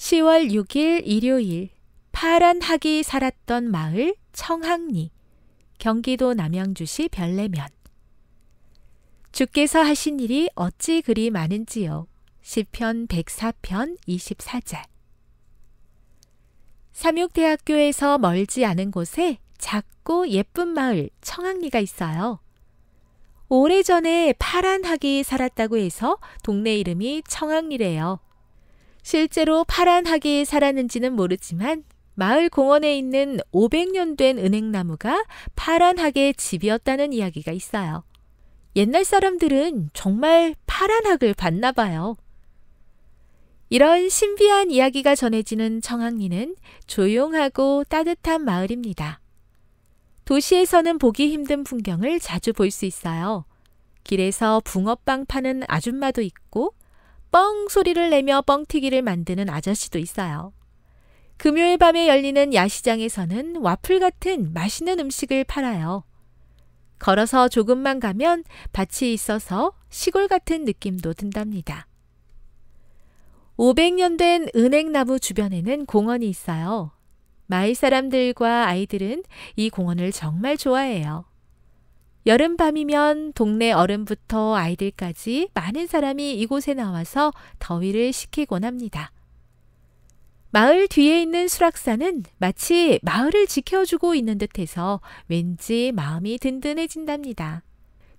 10월 6일 일요일 파란 학이 살았던 마을 청학리 경기도 남양주시 별내면 주께서 하신 일이 어찌 그리 많은지요. 시편 104편 24절 삼육대학교에서 멀지 않은 곳에 작고 예쁜 마을 청학리가 있어요. 오래전에 파란 학이 살았다고 해서 동네 이름이 청학리래요. 실제로 파란 하계에 살았는지는 모르지만 마을 공원에 있는 500년 된 은행나무가 파란 하계의 집이었다는 이야기가 있어요. 옛날 사람들은 정말 파란 학을 봤나 봐요. 이런 신비한 이야기가 전해지는 청학리는 조용하고 따뜻한 마을입니다. 도시에서는 보기 힘든 풍경을 자주 볼 수 있어요. 길에서 붕어빵 파는 아줌마도 있고 뻥 소리를 내며 뻥튀기를 만드는 아저씨도 있어요. 금요일 밤에 열리는 야시장에서는 와플 같은 맛있는 음식을 팔아요. 걸어서 조금만 가면 밭이 있어서 시골 같은 느낌도 든답니다. 500년 된 은행나무 주변에는 공원이 있어요. 마을 사람들과 아이들은 이 공원을 정말 좋아해요. 여름밤이면 동네 어른부터 아이들까지 많은 사람이 이곳에 나와서 더위를 식히곤 합니다. 마을 뒤에 있는 수락산은 마치 마을을 지켜주고 있는 듯해서 왠지 마음이 든든해진답니다.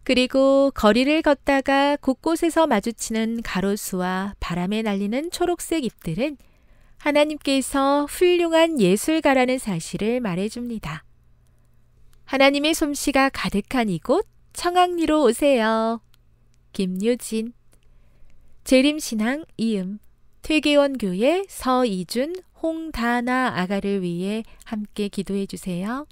그리고 거리를 걷다가 곳곳에서 마주치는 가로수와 바람에 날리는 초록색 잎들은 하나님께서 훌륭한 예술가라는 사실을 말해줍니다. 하나님의 솜씨가 가득한 이곳 청학리로 오세요. 김유진 재림신앙 이음 퇴계원교회 서이준 홍다나 아가를 위해 함께 기도해 주세요.